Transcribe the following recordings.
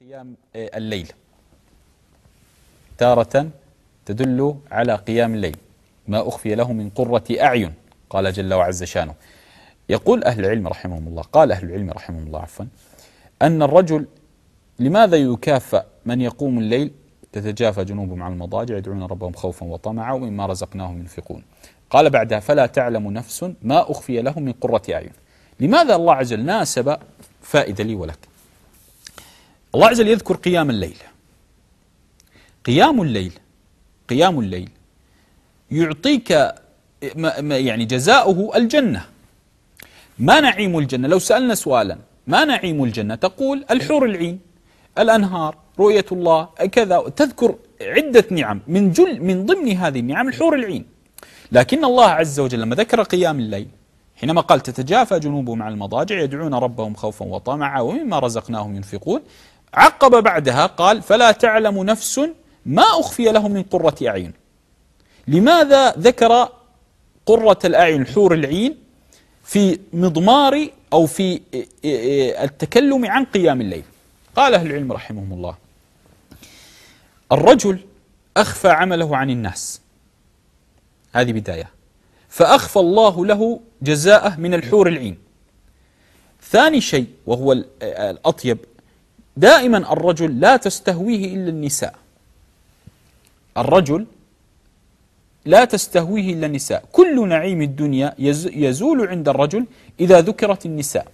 قيام آه، الليل تارة تدل على قيام الليل ما أخفي له من قرة أعين قال جل وعز شانه يقول أهل العلم رحمهم الله قال أهل العلم رحمهم الله عفوا أن الرجل لماذا يكافأ من يقوم الليل تتجافى جنوبهم عن المضاجع يدعون ربهم خوفا وطمعا ومما رزقناهم ينفقون قال بعدها فلا تعلم نفس ما أخفي له من قرة أعين لماذا الله عز وجل ناسب فائدة لي ولك الله عز وجل يذكر قيام الليل قيام الليل قيام الليل يعطيك يعني جزاؤه الجنة ما نعيم الجنة لو سألنا سؤالا ما نعيم الجنة تقول الحور العين الأنهار رؤية الله كذا تذكر عدة نعم من جل من ضمن هذه النعم الحور العين لكن الله عز وجل لما ذكر قيام الليل حينما قال تتجافى جنوبهم عن المضاجع يدعون ربهم خوفا وطمعا ومما رزقناهم ينفقون عقب بعدها قال فلا تعلم نفس ما أخفي لهم من قرة أعين لماذا ذكر قرة الأعين حور العين في مضمار أو في التكلم عن قيام الليل قال أهل العلم رحمهم الله الرجل أخفى عمله عن الناس هذه بداية فأخفى الله له جزاءه من الحور العين ثاني شيء وهو الأطيب دائما الرجل لا تستهويه إلا النساء الرجل لا تستهويه إلا النساء كل نعيم الدنيا يزول عند الرجل إذا ذكرت النساء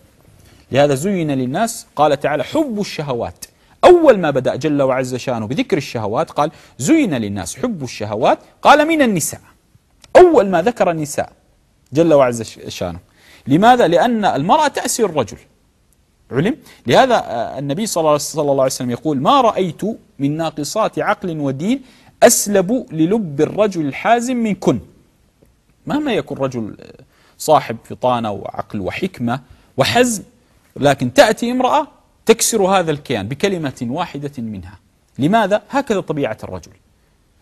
لهذا زين للناس قال تعالى حب الشهوات أول ما بدأ جل وعز شانه بذكر الشهوات قال زين للناس حب الشهوات قال من النساء أول ما ذكر النساء جل وعز شانه لماذا؟ لأن المرأة تأسي الرجل علم لهذا آه، النبي صلى الله عليه وسلم يقول ما رأيت من ناقصات عقل ودين أسلب للب الرجل الحازم من كن مهما يكون رجل آه، صاحب فطانة وعقل وحكمة وحزم لكن تأتي امرأة تكسر هذا الكيان بكلمة واحدة منها لماذا؟ هكذا طبيعة الرجل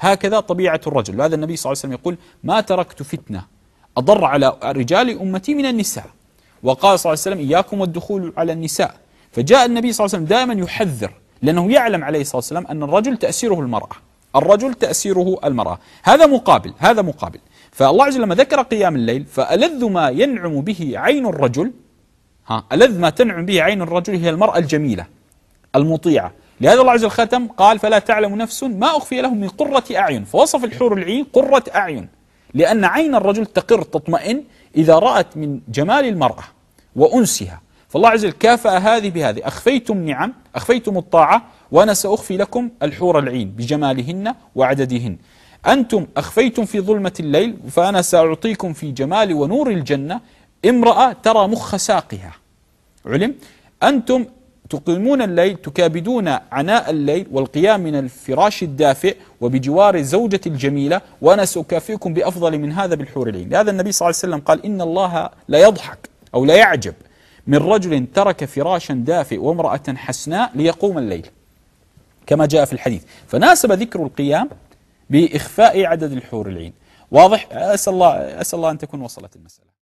هكذا طبيعة الرجل لهذا النبي صلى الله عليه وسلم يقول ما تركت فتنة أضر على رجال أمتي من النساء وقال صلى الله عليه وسلم إياكم والدخول على النساء فجاء النبي صلى الله عليه وسلم دائما يحذر لأنه يعلم عليه الصلاة والسلام أن الرجل تأسيره المرأة الرجل تأسيره المرأة هذا مقابل هذا مقابل فالله عز وجل لما ذكر قيام الليل فألذ ما ينعم به عين الرجل ها ألذ ما تنعم به عين الرجل هي المرأة الجميلة المطيعة لهذا الله عز وجل ختم قال فلا تعلم نفس ما أخفي لهم من قرة أعين فوصف الحور العين قرة أعين لأن عين الرجل تقر تطمئن إذا رأت من جمال المرأة وأنسها فالله عز وجل كافأ هذه بهذه أخفيتم نعم أخفيتم الطاعة وأنا سأخفي لكم الحور العين بجمالهن وعددهن أنتم أخفيتم في ظلمة الليل فأنا سأعطيكم في جمال ونور الجنة امرأة ترى مخ ساقها علم أنتم تقيمون الليل تكابدون عناء الليل والقيام من الفراش الدافئ وبجوار الزوجة الجميلة وأنا سأكافئكم بأفضل من هذا بالحور العين لهذا النبي صلى الله عليه وسلم قال إن الله لا يضحك أو لا يعجب من رجل ترك فراشا دافئ وامرأة حسناء ليقوم الليل كما جاء في الحديث فناسب ذكر القيام بإخفاء عدد الحور العين واضح أسأل الله, أسأل الله أن تكون وصلت المسألة